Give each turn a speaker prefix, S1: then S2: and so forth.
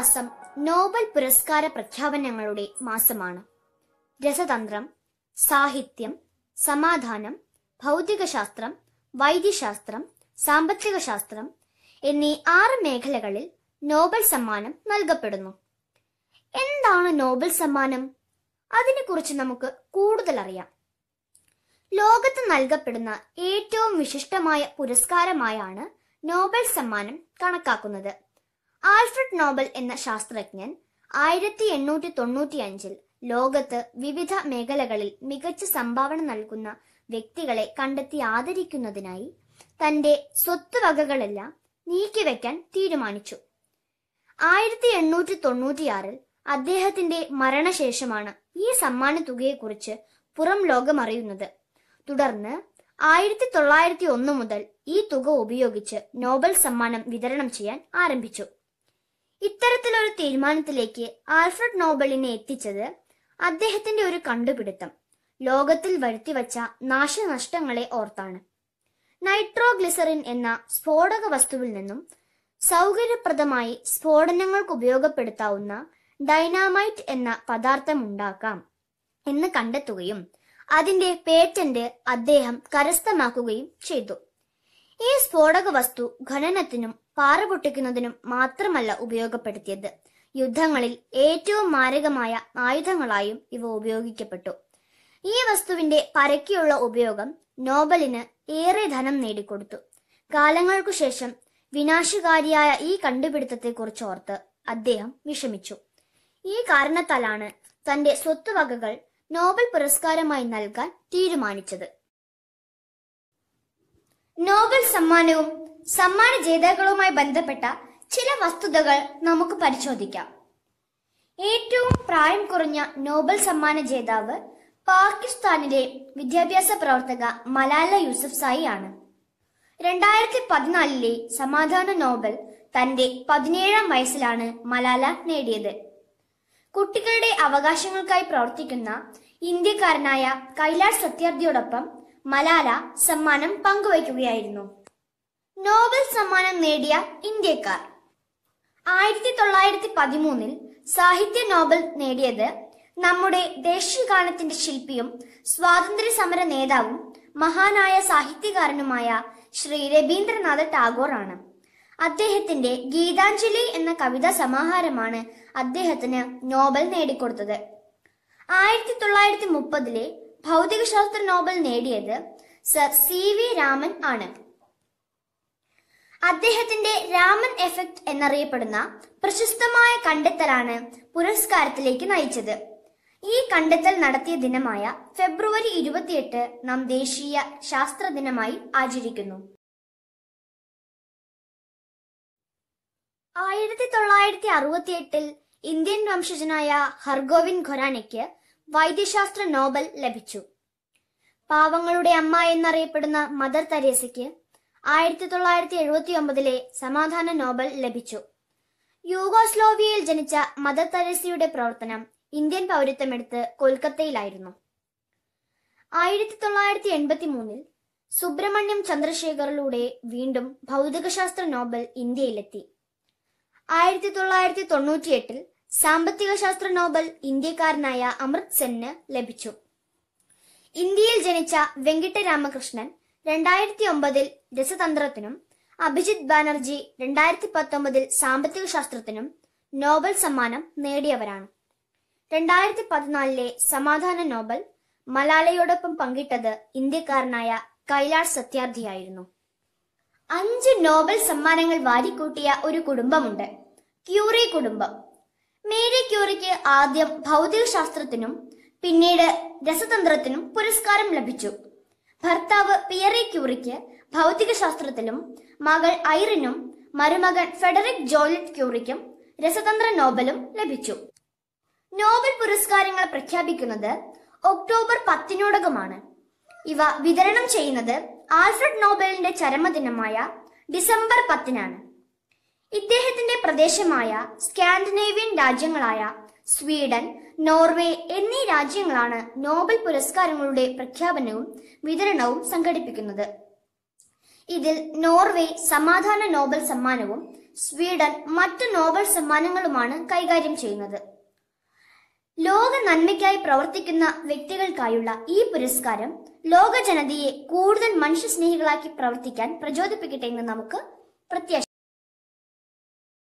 S1: മാസം നോബൽ പുരസ്കാര പ്രഖ്യാപനങ്ങളുടെ മാസമാണ് രസതന്ത്രം സാഹിത്യം സമാധാനം ഭൗതികശാസ്ത്രം വൈദ്യശാസ്ത്രം സാമ്പത്തിക ശാസ്ത്രം എന്നീ ആറ് മേഖലകളിൽ നോബൽ സമ്മാനം നൽകപ്പെടുന്നു എന്താണ് നോബൽ സമ്മാനം അതിനെക്കുറിച്ച് നമുക്ക് കൂടുതൽ അറിയാം ലോകത്ത് നൽകപ്പെടുന്ന ഏറ്റവും വിശിഷ്ടമായ പുരസ്കാരമായാണ് നോബൽ സമ്മാനം കണക്കാക്കുന്നത് ആൽഫ്രഡ് നോബൽ എന്ന ശാസ്ത്രജ്ഞൻ ആയിരത്തി എണ്ണൂറ്റി അഞ്ചിൽ ലോകത്ത് വിവിധ മേഖലകളിൽ മികച്ച സംഭാവന നൽകുന്ന വ്യക്തികളെ കണ്ടെത്തി ആദരിക്കുന്നതിനായി തന്റെ സ്വത്തുവകകളെല്ലാം നീക്കിവെക്കാൻ തീരുമാനിച്ചു ആയിരത്തി എണ്ണൂറ്റി തൊണ്ണൂറ്റിയാറിൽ അദ്ദേഹത്തിന്റെ മരണശേഷമാണ് ഈ സമ്മാന തുകയെക്കുറിച്ച് പുറം ലോകം അറിയുന്നത് തുടർന്ന് ആയിരത്തി തൊള്ളായിരത്തി ഒന്ന് മുതൽ ഈ തുക ഉപയോഗിച്ച് നോബൽ സമ്മാനം വിതരണം ചെയ്യാൻ ആരംഭിച്ചു ഇത്തരത്തിലൊരു തീരുമാനത്തിലേക്ക് ആൽഫ്രഡ് നോബലിനെ എത്തിച്ചത് അദ്ദേഹത്തിന്റെ ഒരു കണ്ടുപിടുത്തം ലോകത്തിൽ വരുത്തിവച്ച നാശനഷ്ടങ്ങളെ ഓർത്താണ് നൈട്രോഗ്ലിസറിൻ എന്ന സ്ഫോടക വസ്തുവിൽ നിന്നും സൗകര്യപ്രദമായി സ്ഫോടനങ്ങൾക്ക് ഉപയോഗപ്പെടുത്താവുന്ന ഡൈനാമൈറ്റ് എന്ന പദാർത്ഥം ഉണ്ടാക്കാം എന്ന് കണ്ടെത്തുകയും അതിന്റെ പേറ്റന്റ് അദ്ദേഹം കരസ്ഥമാക്കുകയും ചെയ്തു ഈ സ്ഫോടക വസ്തു ഖനനത്തിനും പാറ പൊട്ടിക്കുന്നതിനും മാത്രമല്ല ഉപയോഗപ്പെടുത്തിയത് യുദ്ധങ്ങളിൽ ഏറ്റവും മാരകമായ ആയുധങ്ങളായും ഇവ ഉപയോഗിക്കപ്പെട്ടു ഈ വസ്തുവിന്റെ പരക്കെയുള്ള ഉപയോഗം നോബലിന് ഏറെ ധനം നേടിക്കൊടുത്തു കാലങ്ങൾക്കു ശേഷം വിനാശകാരിയായ ഈ കണ്ടുപിടുത്തത്തെക്കുറിച്ച് ഓർത്ത് അദ്ദേഹം വിഷമിച്ചു ഈ കാരണത്താലാണ് തന്റെ സ്വത്തുവകകൾ നോബൽ പുരസ്കാരമായി നൽകാൻ തീരുമാനിച്ചത് നോബൽ സമ്മാനവും സമ്മാന ജേതാക്കളുമായി ബന്ധപ്പെട്ട ചില വസ്തുതകൾ നമുക്ക് പരിശോധിക്കാം ഏറ്റവും പ്രായം കുറഞ്ഞ നോബൽ സമ്മാന ജേതാവ് പാകിസ്ഥാനിലെ വിദ്യാഭ്യാസ പ്രവർത്തക മലാല യൂസഫ്സായി ആണ് രണ്ടായിരത്തി പതിനാലിലെ സമാധാന നോബൽ തന്റെ പതിനേഴാം വയസ്സിലാണ് മലാല നേടിയത് കുട്ടികളുടെ അവകാശങ്ങൾക്കായി പ്രവർത്തിക്കുന്ന ഇന്ത്യക്കാരനായ കൈലാഷ് സത്യാർത്ഥിയോടൊപ്പം മലാല സമ്മാനം പങ്കുവയ്ക്കുകയായിരുന്നു നോബൽ സമ്മാനം നേടിയ ഇന്ത്യക്കാർ ആയിരത്തി തൊള്ളായിരത്തി പതിമൂന്നിൽ സാഹിത്യ നോബൽ നേടിയത് നമ്മുടെ ഗാനത്തിന്റെ ശില്പിയും സ്വാതന്ത്ര്യ സമര നേതാവും മഹാനായ സാഹിത്യകാരനുമായ ശ്രീ രവീന്ദ്രനാഥ ടാഗോർ ആണ് അദ്ദേഹത്തിന്റെ ഗീതാഞ്ജലി എന്ന കവിതാ സമാഹാരമാണ് അദ്ദേഹത്തിന് നോബൽ നേടിക്കൊടുത്തത് ആയിരത്തി തൊള്ളായിരത്തി മുപ്പതിലെ ഭൗതികശാസ്ത്ര നോബൽ നേടിയത് സർ സി വി രാമൻ ആണ് അദ്ദേഹത്തിന്റെ രാമൻ എഫക്ട് എന്നറിയപ്പെടുന്ന പ്രശസ്തമായ കണ്ടെത്തലാണ് പുരസ്കാരത്തിലേക്ക് നയിച്ചത് ഈ കണ്ടെത്തൽ നടത്തിയ ദിനമായ ഫെബ്രുവരി ഇരുപത്തിയെട്ട് നാം ദേശീയ ശാസ്ത്ര ദിനമായി ആചരിക്കുന്നു ആയിരത്തി തൊള്ളായിരത്തി അറുപത്തിയെട്ടിൽ ഇന്ത്യൻ വംശജനായ ഹർഗോവിന്ദ് ഖൊരാനയ്ക്ക് വൈദ്യശാസ്ത്ര നോബൽ ലഭിച്ചു പാവങ്ങളുടെ അമ്മ എന്നറിയപ്പെടുന്ന മദർ തെരേസയ്ക്ക് ആയിരത്തി തൊള്ളായിരത്തി എഴുപത്തി ഒമ്പതിലെ സമാധാന നോബൽ ലഭിച്ചു യൂഗോസ്ലോവിയയിൽ ജനിച്ച മദർ തെരേസയുടെ പ്രവർത്തനം ഇന്ത്യൻ പൗരത്വമെടുത്ത് കൊൽക്കത്തയിലായിരുന്നു ആയിരത്തി തൊള്ളായിരത്തി എൺപത്തി മൂന്നിൽ സുബ്രഹ്മണ്യം ചന്ദ്രശേഖറിലൂടെ വീണ്ടും ഭൗതികശാസ്ത്ര നോബൽ ഇന്ത്യയിലെത്തി ആയിരത്തി തൊള്ളായിരത്തി തൊണ്ണൂറ്റിയെട്ടിൽ സാമ്പത്തിക ശാസ്ത്ര നോബൽ ഇന്ത്യക്കാരനായ അമൃത് സെന് ലഭിച്ചു ഇന്ത്യയിൽ ജനിച്ച വെങ്കിട്ട രാമകൃഷ്ണൻ രണ്ടായിരത്തി ഒമ്പതിൽ രസതന്ത്രത്തിനും അഭിജിത് ബാനർജി രണ്ടായിരത്തി പത്തൊമ്പതിൽ സാമ്പത്തിക ശാസ്ത്രത്തിനും നോബൽ സമ്മാനം നേടിയവരാണ് രണ്ടായിരത്തി പതിനാലിലെ സമാധാന നോബൽ മലാലയോടൊപ്പം പങ്കിട്ടത് ഇന്ത്യക്കാരനായ കൈലാഷ് സത്യാർത്ഥിയായിരുന്നു അഞ്ച് നോബൽ സമ്മാനങ്ങൾ വാരിക്കൂട്ടിയ ഒരു കുടുംബമുണ്ട് ക്യൂറി കുടുംബം മേരി ക്യൂറിക്ക് ആദ്യം ഭൗതിക ശാസ്ത്രത്തിനും പിന്നീട് രസതന്ത്രത്തിനും പുരസ്കാരം ലഭിച്ചു ഭർത്താവ് പിയറി ക്യൂറിക്ക് ശാസ്ത്രത്തിലും മകൾ ഐറിനും മരുമകൻ ഫെഡറിക് ജോലിറ്റ് ക്യൂറിക്കും രസതന്ത്ര നോബലും ലഭിച്ചു നോബൽ പുരസ്കാരങ്ങൾ പ്രഖ്യാപിക്കുന്നത് ഒക്ടോബർ പത്തിനോടകമാണ് ഇവ വിതരണം ചെയ്യുന്നത് ആൽഫ്രഡ് നോബലിന്റെ ചരമദിനമായ ഡിസംബർ പത്തിനാണ് പ്രദേശമായ സ്കാൻഡിനേവിയൻ രാജ്യങ്ങളായ സ്വീഡൻ നോർവേ എന്നീ രാജ്യങ്ങളാണ് നോബൽ പുരസ്കാരങ്ങളുടെ പ്രഖ്യാപനവും വിതരണവും സംഘടിപ്പിക്കുന്നത് ഇതിൽ നോർവേ സമാധാന നോബൽ സമ്മാനവും സ്വീഡൻ മറ്റു നോബൽ സമ്മാനങ്ങളുമാണ് കൈകാര്യം ചെയ്യുന്നത് ലോക നന്മയ്ക്കായി പ്രവർത്തിക്കുന്ന വ്യക്തികൾക്കായുള്ള ഈ പുരസ്കാരം ലോക ജനതയെ കൂടുതൽ മനുഷ്യസ്നേഹികളാക്കി പ്രവർത്തിക്കാൻ പ്രചോദിപ്പിക്കട്ടെ എന്ന് നമുക്ക് പ്രത്യാശ